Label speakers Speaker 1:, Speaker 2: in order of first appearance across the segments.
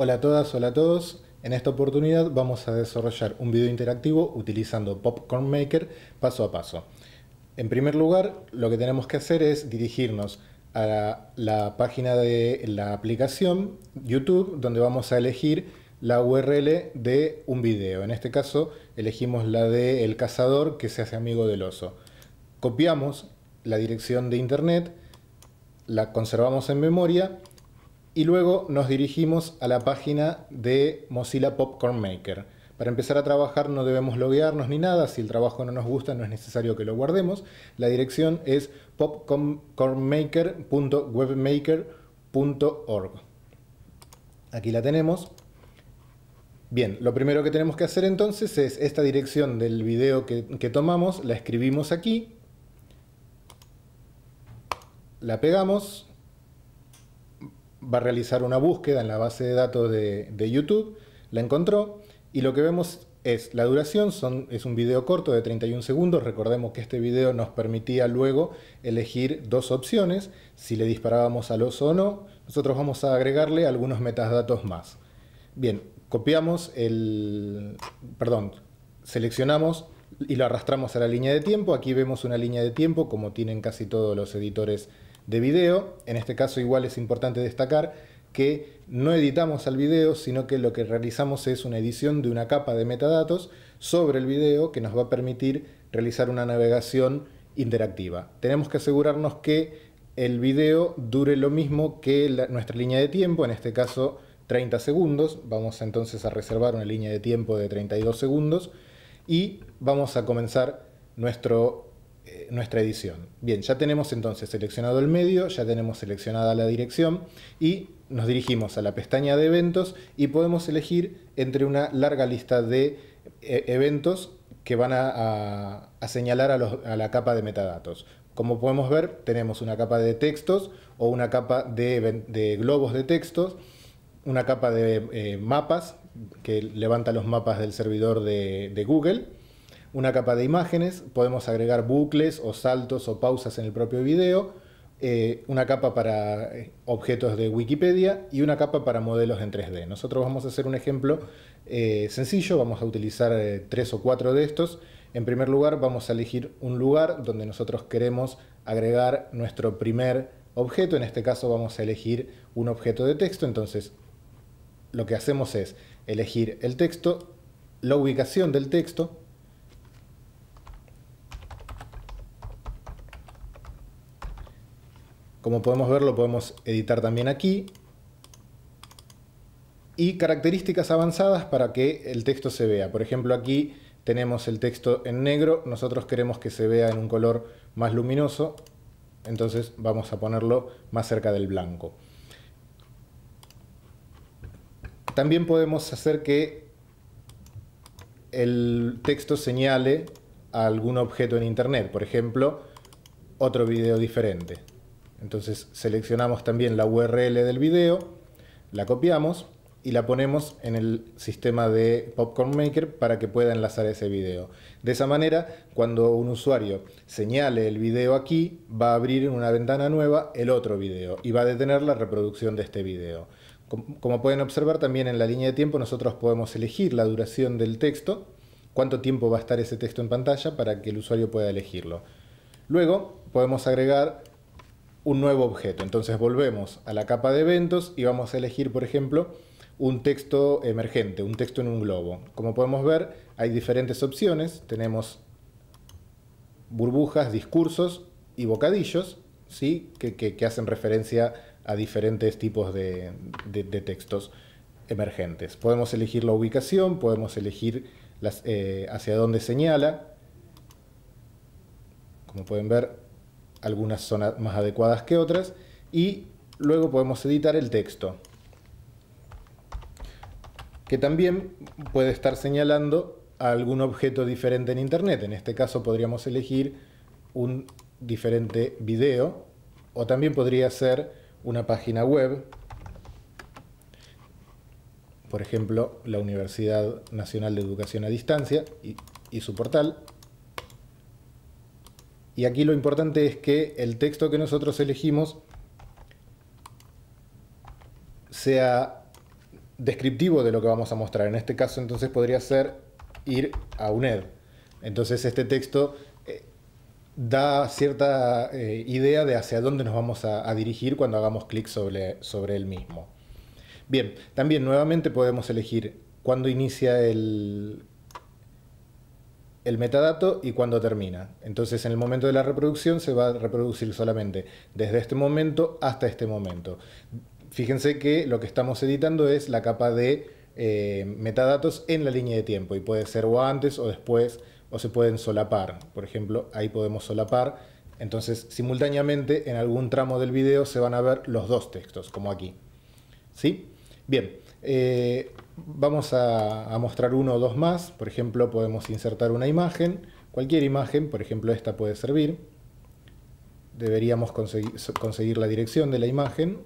Speaker 1: Hola a todas, hola a todos. En esta oportunidad vamos a desarrollar un video interactivo utilizando Popcorn Maker paso a paso. En primer lugar, lo que tenemos que hacer es dirigirnos a la, página de la aplicación YouTube, donde vamos a elegir la URL de un video. En este caso, elegimos la de El Cazador que se hace amigo del oso. Copiamos la dirección de internet, la conservamos en memoria y luego nos dirigimos a la página de Mozilla Popcorn Maker. Para empezar a trabajar no debemos loguearnos ni nada, si el trabajo no nos gusta no es necesario que lo guardemos. La dirección es popcornmaker.webmaker.org. Aquí la tenemos. Bien, lo primero que tenemos que hacer entonces es esta dirección del video que, que tomamos, la escribimos aquí, la pegamos va a realizar una búsqueda en la base de datos de, YouTube, la encontró y lo que vemos es la duración, es un video corto de 31 segundos, recordemos que este video nos permitía luego elegir dos opciones, si le disparábamos al oso o no, nosotros vamos a agregarle algunos metadatos más. Bien, copiamos el, perdón, seleccionamos y lo arrastramos a la línea de tiempo, aquí vemos una línea de tiempo como tienen casi todos los editores de video. En este caso igual es importante destacar que no editamos al video, sino que lo que realizamos es una edición de una capa de metadatos sobre el video que nos va a permitir realizar una navegación interactiva. Tenemos que asegurarnos que el video dure lo mismo que nuestra línea de tiempo, en este caso 30 segundos. Vamos entonces a reservar una línea de tiempo de 32 segundos y vamos a comenzar nuestro eh, nuestra edición. Bien, ya tenemos entonces seleccionado el medio, ya tenemos seleccionada la dirección y nos dirigimos a la pestaña de eventos y podemos elegir entre una larga lista de eh, eventos que van a, señalar a, la capa de metadatos. Como podemos ver, tenemos una capa de textos o una capa de, globos de textos, una capa de eh, mapas que levanta los mapas del servidor de Google, una capa de imágenes, podemos agregar bucles o saltos o pausas en el propio video, eh, una capa para eh, objetos de Wikipedia y una capa para modelos en 3D. Nosotros vamos a hacer un ejemplo eh, sencillo, vamos a utilizar tres o cuatro de estos. En primer lugar vamos a elegir un lugar donde nosotros queremos agregar nuestro primer objeto, en este caso vamos a elegir un objeto de texto, entonces lo que hacemos es elegir el texto, la ubicación del texto, Como podemos ver, lo podemos editar también aquí. Y características avanzadas para que el texto se vea. Por ejemplo, aquí tenemos el texto en negro. Nosotros queremos que se vea en un color más luminoso. Entonces vamos a ponerlo más cerca del blanco. También podemos hacer que el texto señale a algún objeto en Internet, por ejemplo, otro video diferente. Entonces seleccionamos también la URL del video, la copiamos y la ponemos en el sistema de Popcorn Maker para que pueda enlazar ese video. De esa manera, cuando un usuario señale el video aquí, va a abrir en una ventana nueva el otro video y va a detener la reproducción de este video. Como pueden observar también en la línea de tiempo nosotros podemos elegir la duración del texto, cuánto tiempo va a estar ese texto en pantalla para que el usuario pueda elegirlo. Luego podemos agregar un nuevo objeto. Entonces volvemos a la capa de eventos y vamos a elegir, por ejemplo, un texto emergente, un texto en un globo. Como podemos ver, hay diferentes opciones. Tenemos burbujas, discursos y bocadillos, ¿sí? que, hacen referencia a diferentes tipos de, textos emergentes. Podemos elegir la ubicación, podemos elegir eh, hacia dónde señala. Como pueden ver, algunas son más adecuadas que otras, y luego podemos editar el texto, que también puede estar señalando a algún objeto diferente en Internet. En este caso podríamos elegir un diferente video, o también podría ser una página web, por ejemplo, la Universidad Nacional de Educación a Distancia y, y su portal, y aquí lo importante es que el texto que nosotros elegimos sea descriptivo de lo que vamos a mostrar. En este caso entonces podría ser ir a UNED. Entonces este texto eh, da cierta eh, idea de hacia dónde nos vamos a, dirigir cuando hagamos clic sobre, sobre el mismo. Bien, también nuevamente podemos elegir cuándo inicia el, el metadato y cuando termina. Entonces, en el momento de la reproducción se va a reproducir solamente desde este momento hasta este momento. Fíjense que lo que estamos editando es la capa de eh, metadatos en la línea de tiempo y puede ser o antes o después o se pueden solapar. Por ejemplo, ahí podemos solapar. Entonces, simultáneamente en algún tramo del video se van a ver los dos textos, como aquí. ¿Sí? Bien. Eh, Vamos a, mostrar uno o dos más. Por ejemplo, podemos insertar una imagen. Cualquier imagen, por ejemplo, esta puede servir. Deberíamos conseguir, conseguir la dirección de la imagen.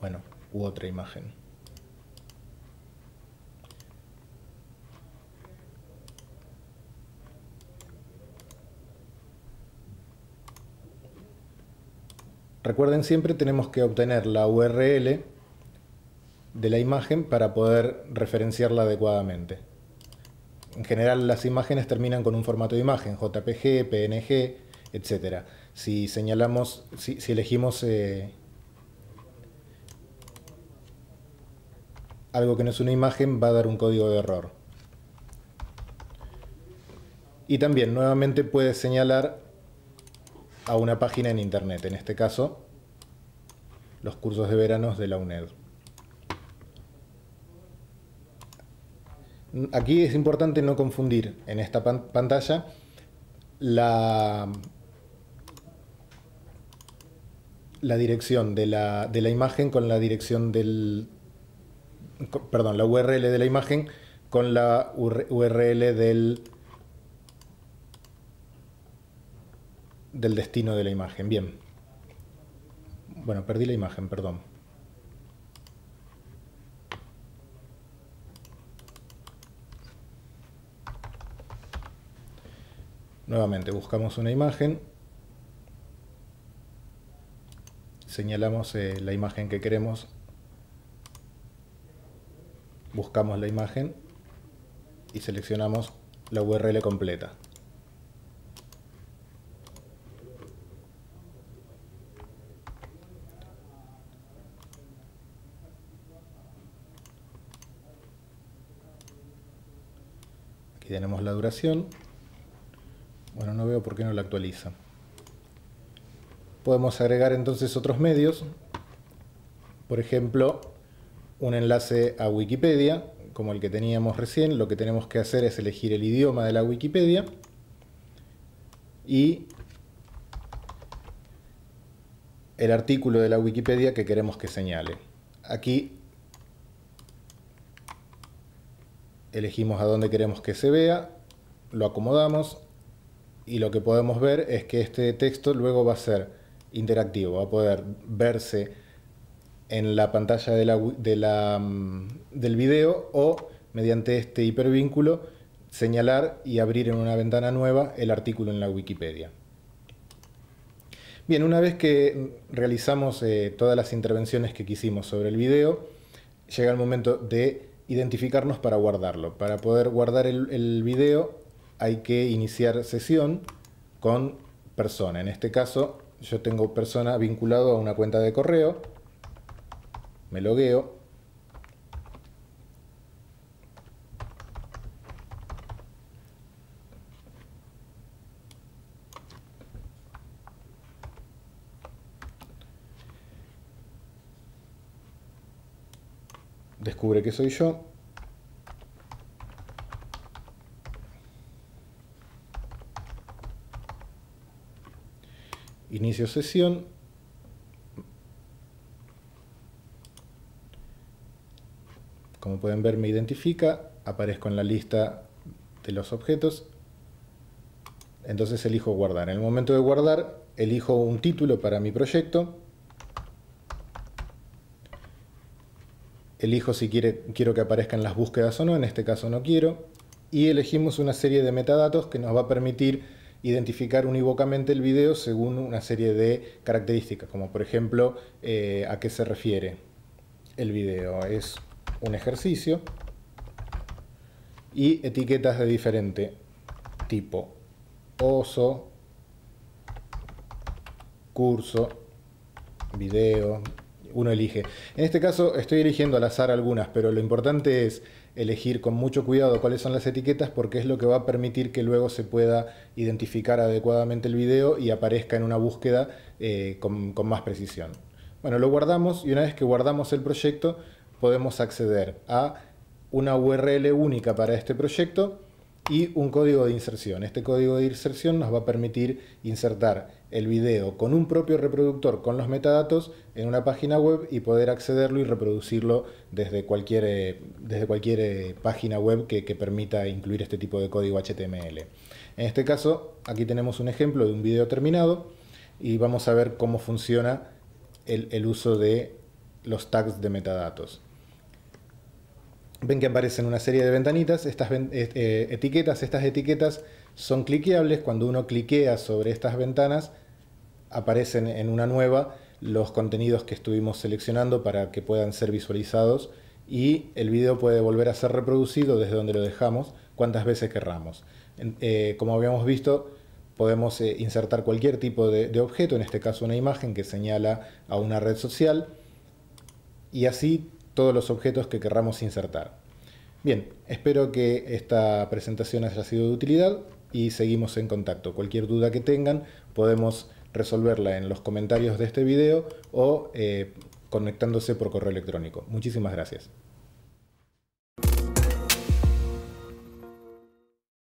Speaker 1: Bueno, u otra imagen. Recuerden siempre tenemos que obtener la URL de la imagen para poder referenciarla adecuadamente. En general las imágenes terminan con un formato de imagen, JPG, PNG, etc. Si señalamos, si, elegimos eh, algo que no es una imagen, va a dar un código de error. Y también nuevamente puede señalar a una página en internet, en este caso los cursos de veranos de la UNED. Aquí es importante no confundir en esta pantalla la, la dirección de la, imagen con la dirección del... perdón, la URL de la imagen con la URL del del destino de la imagen. Bien. Bueno, perdí la imagen, perdón. Nuevamente buscamos una imagen, señalamos eh, la imagen que queremos, buscamos la imagen y seleccionamos la URL completa. Aquí tenemos la duración. Bueno, no veo por qué no la actualiza. Podemos agregar entonces otros medios. Por ejemplo, un enlace a Wikipedia, como el que teníamos recién. Lo que tenemos que hacer es elegir el idioma de la Wikipedia. Y el artículo de la Wikipedia que queremos que señale. Aquí elegimos a dónde queremos que se vea, lo acomodamos y lo que podemos ver es que este texto luego va a ser interactivo, va a poder verse en la pantalla mm, del video o mediante este hipervínculo señalar y abrir en una ventana nueva el artículo en la Wikipedia. Bien, una vez que realizamos eh, todas las intervenciones que quisimos sobre el video, llega el momento de identificarnos para guardarlo. Para poder guardar el, video hay que iniciar sesión con persona. En este caso yo tengo persona vinculado a una cuenta de correo, me logueo, descubre que soy yo. Inicio sesión. Como pueden ver me identifica, aparezco en la lista de los objetos. Entonces elijo guardar. En el momento de guardar elijo un título para mi proyecto elijo si quiere, quiero que aparezcan las búsquedas o no, en este caso no quiero, y elegimos una serie de metadatos que nos va a permitir identificar unívocamente el video según una serie de características, como por ejemplo eh, a qué se refiere el video. Es un ejercicio y etiquetas de diferente tipo. Oso, curso, video, uno elige. En este caso estoy eligiendo al azar algunas, pero lo importante es elegir con mucho cuidado cuáles son las etiquetas porque es lo que va a permitir que luego se pueda identificar adecuadamente el video y aparezca en una búsqueda eh, con, con más precisión. Bueno, lo guardamos y una vez que guardamos el proyecto podemos acceder a una URL única para este proyecto y un código de inserción. Este código de inserción nos va a permitir insertar el video con un propio reproductor con los metadatos en una página web y poder accederlo y reproducirlo desde cualquier, eh, desde cualquier eh, página web que, permita incluir este tipo de código HTML. En este caso, aquí tenemos un ejemplo de un video terminado y vamos a ver cómo funciona el, uso de los tags de metadatos. Ven que aparecen una serie de ventanitas, estas eh, etiquetas, estas etiquetas son cliqueables, cuando uno cliquea sobre estas ventanas aparecen en una nueva los contenidos que estuvimos seleccionando para que puedan ser visualizados y el video puede volver a ser reproducido desde donde lo dejamos cuantas veces querramos. Eh, como habíamos visto, podemos eh, insertar cualquier tipo de, de, objeto, en este caso una imagen que señala a una red social, y así todos los objetos que querramos insertar. Bien, espero que esta presentación haya sido de utilidad y seguimos en contacto. Cualquier duda que tengan podemos resolverla en los comentarios de este video o eh, conectándose por correo electrónico. Muchísimas gracias.